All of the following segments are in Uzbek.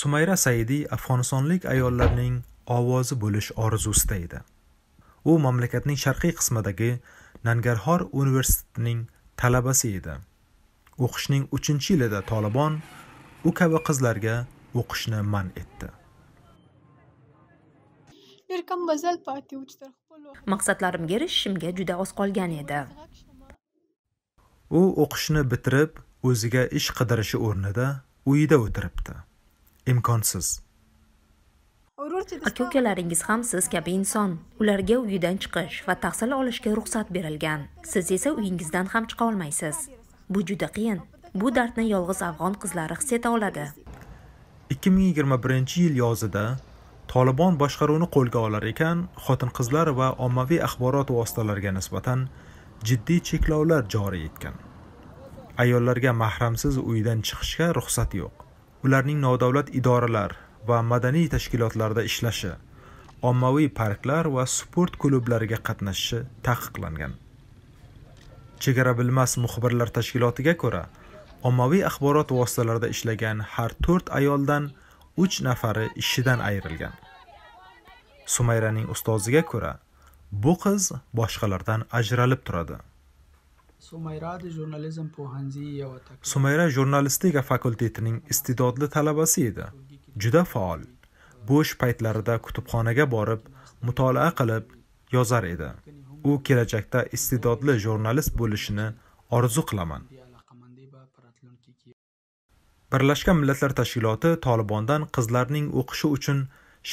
sumayra saidiy afg'onistonlik ayollarning ovozi bo'lish orzusida edi u mamlakatning sharqiy qismidagi nangarxor universitetining talabasi edi o'qishning uchinchi yilida tolibon u kabi qizlarga o'qishni man etdi maqsadlarimga erishishimga juda oz qolgan edi u o'qishni bitirib o'ziga ish qidirishi o'rnida uyida o'tiribdi imkonsiz aka ukalaringiz ham siz kabi inson ularga uyidan chiqish va tahsil olishga ruxsat berilgan siz esa uyingizdan ham chiqa olmaysiz bu juda qiyin bu dardni yolg'iz afg'on qizlari his eta oladi 2021 yil yozida tolibon boshqaruvni qo'lga olar ekan xotin qizlar va ommaviy axborot vositalariga nisbatan jiddiy cheklovlar joriy etgan ayollarga mahramsiz uydan chiqishga ruxsat yo'q ularning nodavlat idoralar va madaniy tashkilotlarda ishlashi ommaviy parklar va sport klublariga qatnashishi taqiqlangan chegara bilmas muxbirlar tashkilotiga ko'ra ommaviy axborot vositalarida ishlagan har to'rt ayoldan uch nafari ishidan ayrilgan sumayraning ustoziga ko'ra bu qiz boshqalardan ajralib turadi sumayra jurnalistika fakultetining iste'dodli talabasi edi juda faol bo'sh paytlarida kutubxonaga borib mutolaa qilib yozar edi u kelajakda iste'dodli jurnalist bo'lishini orzu qilaman birlashgan millatlar tashkiloti tolibondan qizlarning o'qishi uchun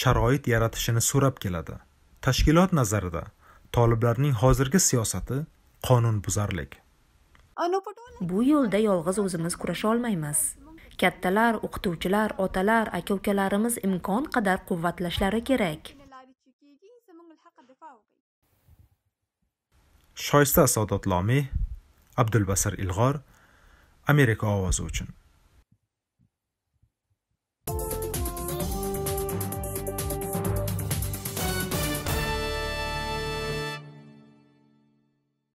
sharoit yaratishini so'rab keladi tashkilot nazarida toliblarning hozirgi siyosati qonunbuzarlik bu yo'lda yolg'iz o'zimiz kurasha olmaymiz kattalar o'qituvchilar otalar aka ukalarimiz imkon qadar quvvatlashlari kerak shoysta saodatlomiy abdulbasir ilg'or amerika ovozi uchun